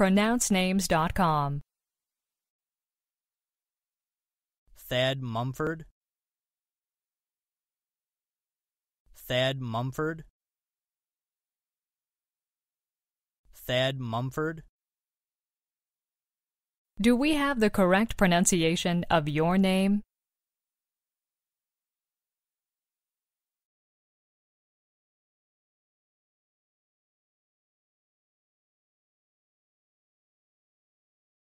pronouncenames.com. Thad Mumford Thad Mumford Thad Mumford Do we have the correct pronunciation of your name?